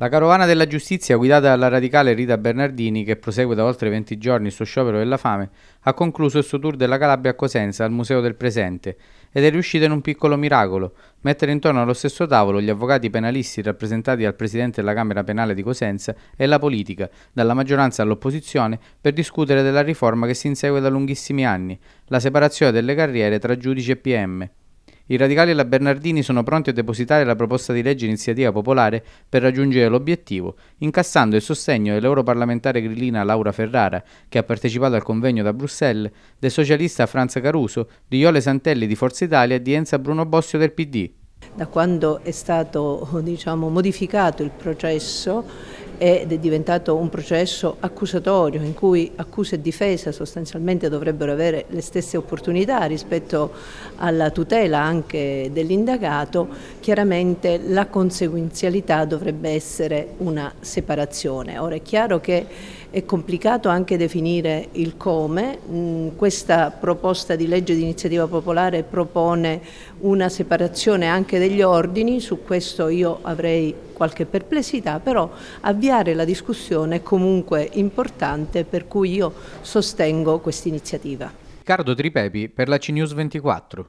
La carovana della giustizia guidata dalla radicale Rita Bernardini, che prosegue da oltre 20 giorni il suo sciopero della fame, ha concluso il suo tour della Calabria a Cosenza al Museo del Presente ed è riuscita in un piccolo miracolo, mettere intorno allo stesso tavolo gli avvocati penalisti rappresentati dal Presidente della Camera Penale di Cosenza e la politica, dalla maggioranza all'opposizione, per discutere della riforma che si insegue da lunghissimi anni, la separazione delle carriere tra giudice e PM. I radicali e la Bernardini sono pronti a depositare la proposta di legge iniziativa popolare per raggiungere l'obiettivo, incassando il sostegno dell'europarlamentare grillina Laura Ferrara, che ha partecipato al convegno da Bruxelles, del socialista Franza Caruso, di Iole Santelli di Forza Italia e di Enza Bruno Bossio del PD. Da quando è stato diciamo, modificato il processo ed è diventato un processo accusatorio in cui accusa e difesa sostanzialmente dovrebbero avere le stesse opportunità rispetto alla tutela anche dell'indagato, chiaramente la conseguenzialità dovrebbe essere una separazione. Ora è chiaro che è complicato anche definire il come. Mm, questa proposta di legge di iniziativa popolare propone una separazione anche degli ordini, su questo io avrei qualche perplessità, però avviare la discussione è comunque importante per cui io sostengo questa iniziativa. Riccardo Tripepi per la CNews 24.